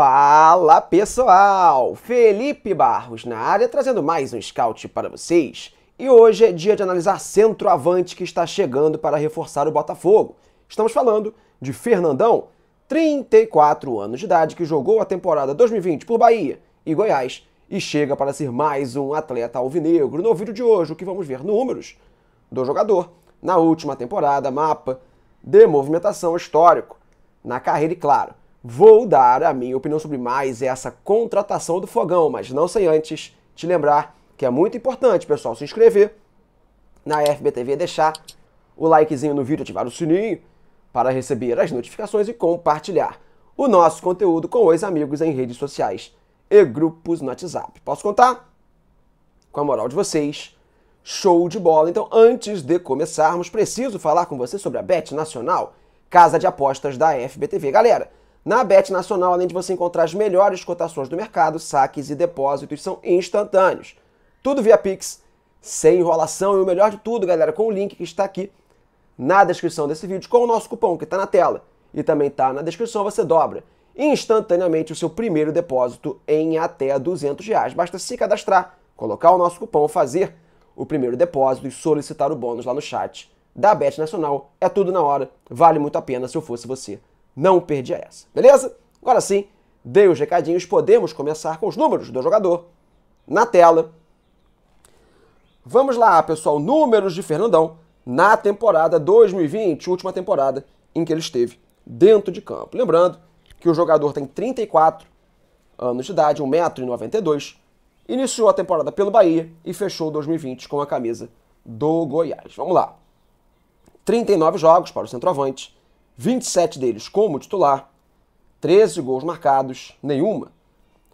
Fala pessoal! Felipe Barros na área trazendo mais um scout para vocês. E hoje é dia de analisar centroavante que está chegando para reforçar o Botafogo. Estamos falando de Fernandão, 34 anos de idade, que jogou a temporada 2020 por Bahia e Goiás e chega para ser mais um atleta alvinegro. No vídeo de hoje, o que vamos ver números do jogador na última temporada, mapa de movimentação histórico na carreira e, claro, Vou dar a minha opinião sobre mais essa contratação do fogão, mas não sem antes te lembrar que é muito importante, pessoal, se inscrever na FBTV, deixar o likezinho no vídeo, ativar o sininho para receber as notificações e compartilhar o nosso conteúdo com os amigos em redes sociais e grupos no WhatsApp. Posso contar? Com a moral de vocês, show de bola. Então, antes de começarmos, preciso falar com você sobre a Bet Nacional, casa de apostas da FBTV. Galera, na Bet Nacional, além de você encontrar as melhores cotações do mercado, saques e depósitos são instantâneos. Tudo via Pix, sem enrolação e o melhor de tudo, galera, com o link que está aqui na descrição desse vídeo, com o nosso cupom que está na tela e também está na descrição, você dobra instantaneamente o seu primeiro depósito em até 200 reais. Basta se cadastrar, colocar o nosso cupom, fazer o primeiro depósito e solicitar o bônus lá no chat da Bet Nacional. É tudo na hora, vale muito a pena se eu fosse você não perdia essa, beleza? Agora sim, dei os recadinhos, podemos começar com os números do jogador na tela. Vamos lá, pessoal, números de Fernandão na temporada 2020, última temporada em que ele esteve dentro de campo. Lembrando que o jogador tem 34 anos de idade, 1,92m, iniciou a temporada pelo Bahia e fechou 2020 com a camisa do Goiás. Vamos lá. 39 jogos para o centroavante, 27 deles como titular, 13 gols marcados, nenhuma.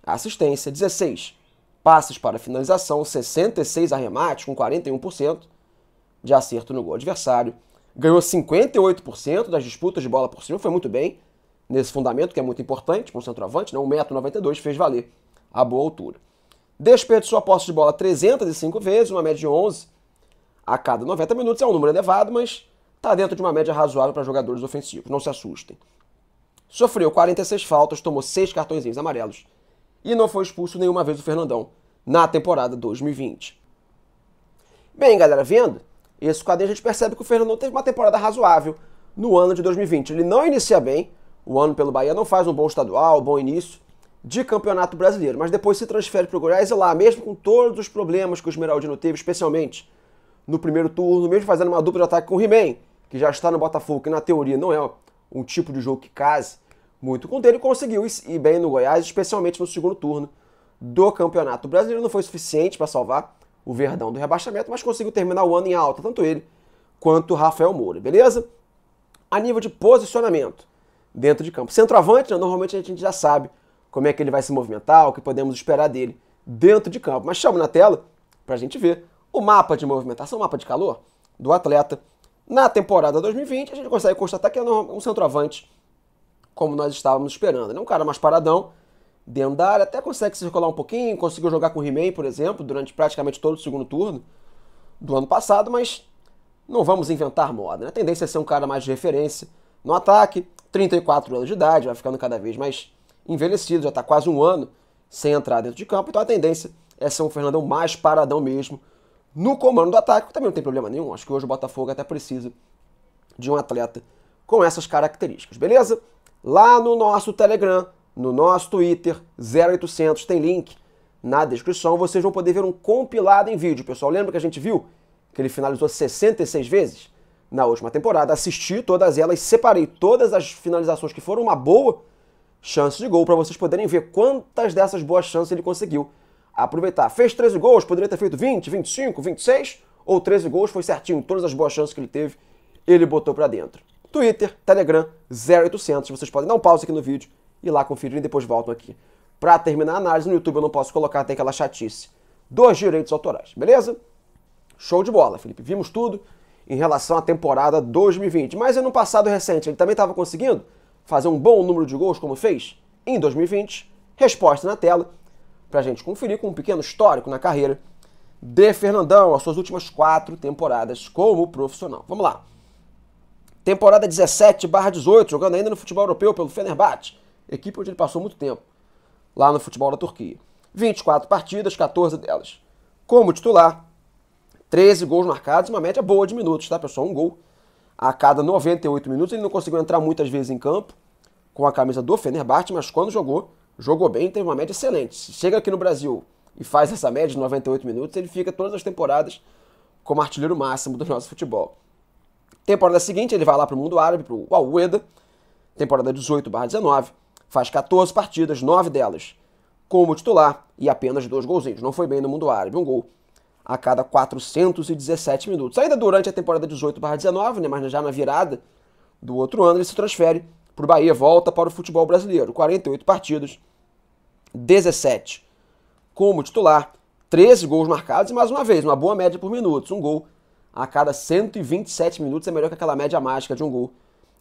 Assistência, 16. Passes para finalização, 66 arremates, com 41% de acerto no gol adversário. Ganhou 58% das disputas de bola por cima, foi muito bem nesse fundamento, que é muito importante para um centroavante, né? 1,92m fez valer a boa altura. Desperdiçou a posse de bola 305 vezes, uma média de 11 a cada 90 minutos. É um número elevado, mas está dentro de uma média razoável para jogadores ofensivos, não se assustem. Sofreu 46 faltas, tomou 6 cartõezinhos amarelos e não foi expulso nenhuma vez o Fernandão na temporada 2020. Bem, galera, vendo esse quadrinho, a gente percebe que o Fernandão teve uma temporada razoável no ano de 2020. Ele não inicia bem, o ano pelo Bahia não faz um bom estadual, um bom início de campeonato brasileiro, mas depois se transfere para o Goiás e lá, mesmo com todos os problemas que o Esmeraldino teve, especialmente no primeiro turno, mesmo fazendo uma dupla de ataque com o He-Man, que já está no Botafogo, que na teoria não é um tipo de jogo que case muito com ele, conseguiu ir bem no Goiás, especialmente no segundo turno do Campeonato Brasileiro. Não foi suficiente para salvar o Verdão do rebaixamento, mas conseguiu terminar o ano em alta, tanto ele quanto Rafael Moura, beleza? A nível de posicionamento dentro de campo. Centroavante, né, normalmente a gente já sabe como é que ele vai se movimentar, o que podemos esperar dele dentro de campo. Mas chamo na tela para a gente ver o mapa de movimentação, o mapa de calor do atleta na temporada 2020, a gente consegue constatar que é um centroavante como nós estávamos esperando. Ele é um cara mais paradão, dentro da área, até consegue circular um pouquinho, conseguiu jogar com o He-Man, por exemplo, durante praticamente todo o segundo turno do ano passado, mas não vamos inventar moda. Né? A tendência é ser um cara mais de referência no ataque, 34 anos de idade, vai ficando cada vez mais envelhecido, já está quase um ano sem entrar dentro de campo, então a tendência é ser um Fernandão mais paradão mesmo, no comando do ataque também não tem problema nenhum. Acho que hoje o Botafogo até precisa de um atleta com essas características, beleza? Lá no nosso Telegram, no nosso Twitter, 0800, tem link na descrição. Vocês vão poder ver um compilado em vídeo, pessoal. Lembra que a gente viu que ele finalizou 66 vezes na última temporada? Assisti todas elas, separei todas as finalizações que foram uma boa chance de gol para vocês poderem ver quantas dessas boas chances ele conseguiu aproveitar. Fez 13 gols, poderia ter feito 20, 25, 26 ou 13 gols, foi certinho. Todas as boas chances que ele teve, ele botou para dentro. Twitter, Telegram, 0800. Vocês podem dar um pause aqui no vídeo e lá conferir e depois voltam aqui. Para terminar a análise no YouTube, eu não posso colocar, tem aquela chatice dos direitos autorais, beleza? Show de bola, Felipe. Vimos tudo em relação à temporada 2020. Mas no passado recente, ele também estava conseguindo fazer um bom número de gols como fez em 2020? Resposta na tela para a gente conferir com um pequeno histórico na carreira de Fernandão, as suas últimas quatro temporadas como profissional. Vamos lá. Temporada 17/18, jogando ainda no futebol europeu pelo Fenerbahçe, equipe onde ele passou muito tempo, lá no futebol da Turquia. 24 partidas, 14 delas como titular, 13 gols marcados, uma média boa de minutos, tá pessoal? Um gol a cada 98 minutos. Ele não conseguiu entrar muitas vezes em campo com a camisa do Fenerbahçe, mas quando jogou, jogou bem, teve uma média excelente. Chega aqui no Brasil e faz essa média de 98 minutos, ele fica todas as temporadas como artilheiro máximo do nosso futebol. Temporada seguinte, ele vai lá para o mundo árabe, para o al temporada 18/19, faz 14 partidas, 9 delas como titular e apenas dois golzinhos. Não foi bem no mundo árabe, um gol a cada 417 minutos. Ainda durante a temporada 18/19, né, mas já na virada do outro ano, ele se transfere para o Bahia, volta para o futebol brasileiro. 48 partidos, 17 como titular, 13 gols marcados e mais uma vez, uma boa média por minutos, um gol a cada 127 minutos é melhor que aquela média mágica de um gol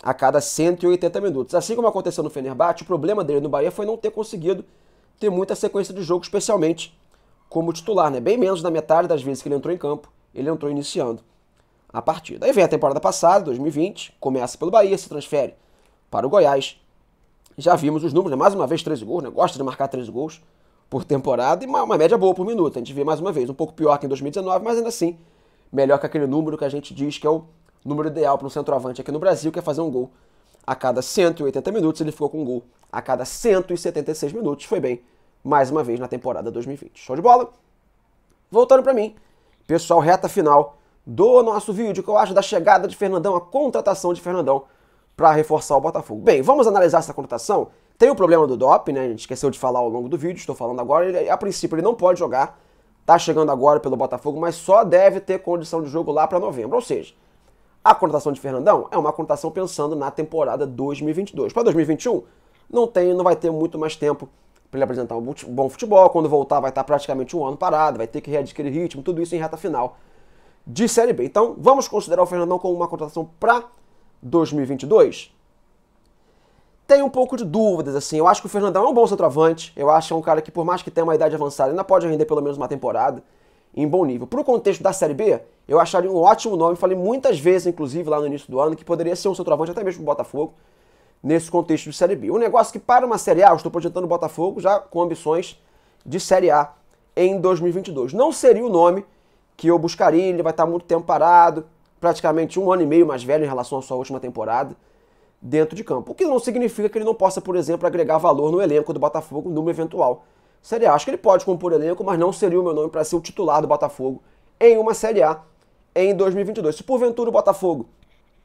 a cada 180 minutos. Assim como aconteceu no Fenerbahçe, o problema dele no Bahia foi não ter conseguido ter muita sequência de jogo, especialmente como titular, né? Bem menos da metade das vezes que ele entrou em campo, ele entrou iniciando a partida. Aí vem a temporada passada, 2020, começa pelo Bahia, se transfere para o Goiás. Já vimos os números, né? mais uma vez 13 gols, né? gosta de marcar 13 gols por temporada e uma, uma, média boa por minuto. A gente vê mais uma vez, um pouco pior que em 2019, mas ainda assim, melhor que aquele número que a gente diz que é o número ideal para um centroavante aqui no Brasil, que é fazer um gol a cada 180 minutos. Ele ficou com um gol a cada 176 minutos. Foi bem, mais uma vez, na temporada 2020. Show de bola? Voltando para mim, pessoal, reta final do nosso vídeo, que eu acho da chegada de Fernandão, a contratação de Fernandão para reforçar o Botafogo. Bem, vamos analisar essa contratação. Tem o problema do DOP, né? A gente esqueceu de falar ao longo do vídeo, estou falando agora. Ele, a princípio ele não pode jogar, tá chegando agora pelo Botafogo, mas só deve ter condição de jogo lá para novembro. Ou seja, a contratação de Fernandão é uma contratação pensando na temporada 2022. Para 2021, não tem, não vai ter muito mais tempo para ele apresentar um bom futebol. Quando voltar, vai estar praticamente um ano parado, vai ter que readquirir ritmo, tudo isso em reta final de Série B. Então, vamos considerar o Fernandão como uma contratação para 2022? Tenho um pouco de dúvidas, assim. Eu acho que o Fernandão é um bom centroavante. Eu acho que é um cara que, por mais que tenha uma idade avançada, ainda pode render pelo menos uma temporada em bom nível. Para o contexto da Série B, eu acharia um ótimo nome. Falei muitas vezes, inclusive, lá no início do ano, que poderia ser um centroavante até mesmo o Botafogo, nesse contexto de Série B. Um negócio que para uma Série A, eu estou projetando o Botafogo já com ambições de Série A em 2022. Não seria o nome que eu buscaria, ele vai estar muito tempo parado, praticamente um ano e meio mais velho em relação à sua última temporada dentro de campo. O que não significa que ele não possa, por exemplo, agregar valor no elenco do Botafogo numa eventual Série A. Acho que ele pode compor elenco, mas não seria o meu nome para ser o titular do Botafogo em uma Série A em 2022. Se porventura o Botafogo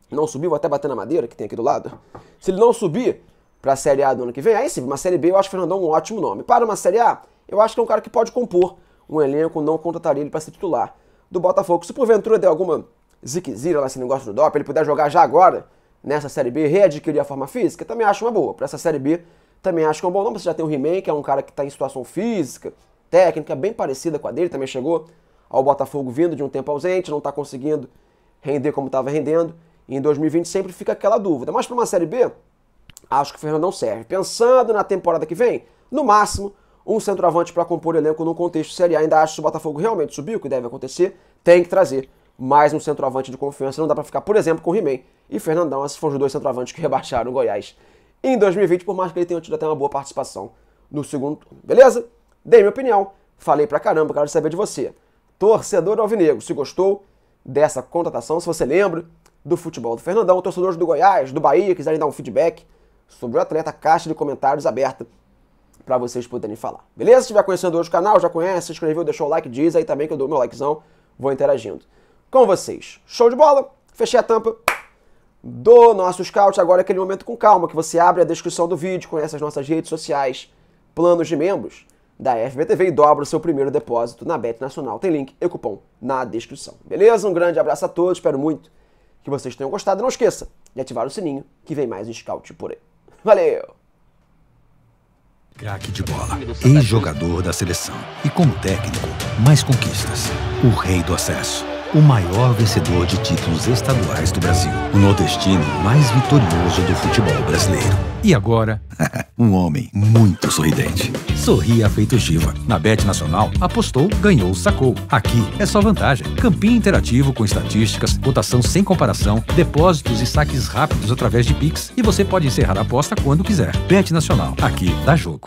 não subir, vou até bater na madeira que tem aqui do lado, se ele não subir para a Série A do ano que vem, aí sim, uma Série B eu acho o Fernandão um ótimo nome. Para uma Série A, eu acho que é um cara que pode compor um elenco, não contrataria ele para ser titular do Botafogo. Se porventura der alguma Ziquezira lá se não gosta do DOP, ele puder jogar já agora nessa Série B, readquirir a forma física, também acho uma boa. Para essa Série B, também acho que é um bom nome. Você já tem o He-Man, que é um cara que está em situação física, técnica, bem parecida com a dele, também chegou ao Botafogo vindo de um tempo ausente, não está conseguindo render como estava rendendo. E em 2020 sempre fica aquela dúvida. Mas para uma Série B, acho que o Fernandão serve. Pensando na temporada que vem, no máximo, um centroavante para compor elenco num contexto Série A. Ainda acho que se o Botafogo realmente subir, o que deve acontecer, tem que trazer mais um centroavante de confiança. Não dá para ficar, por exemplo, com o He-Man e Fernandão. Esses foram os dois centroavantes que rebaixaram o Goiás em 2020, por mais que ele tenha tido até uma boa participação no segundo turno. Beleza? Dei minha opinião. Falei pra caramba, quero saber de você. Torcedor Alvinegro, se gostou dessa contratação, se você lembra do futebol do Fernandão, torcedores do Goiás, do Bahia, quiserem dar um feedback sobre o atleta, caixa de comentários aberta para vocês poderem falar. Beleza? Se estiver conhecendo hoje o canal, já conhece, se inscreveu, deixou o like, diz aí também que eu dou meu likezão, vou interagindo com vocês. Show de bola? Fechei a tampa do nosso scout. Agora é aquele momento com calma que você abre a descrição do vídeo, conhece as nossas redes sociais, planos de membros da FBTV e dobra o seu primeiro depósito na Bet Nacional. Tem link e cupom na descrição. Beleza? Um grande abraço a todos. Espero muito que vocês tenham gostado. Não esqueça de ativar o sininho que vem mais scout por aí. Valeu! Craque de bola, ex-jogador da seleção e como técnico, mais conquistas. O rei do acesso o maior vencedor de títulos estaduais do Brasil, o nordestino mais vitorioso do futebol brasileiro. E agora, um homem muito sorridente. Sorria feito Giva. Na Bet Nacional, apostou, ganhou, sacou. Aqui é só vantagem. Campinho interativo com estatísticas, cotação sem comparação, depósitos e saques rápidos através de Pix e você pode encerrar a aposta quando quiser. Bet Nacional, aqui dá jogo.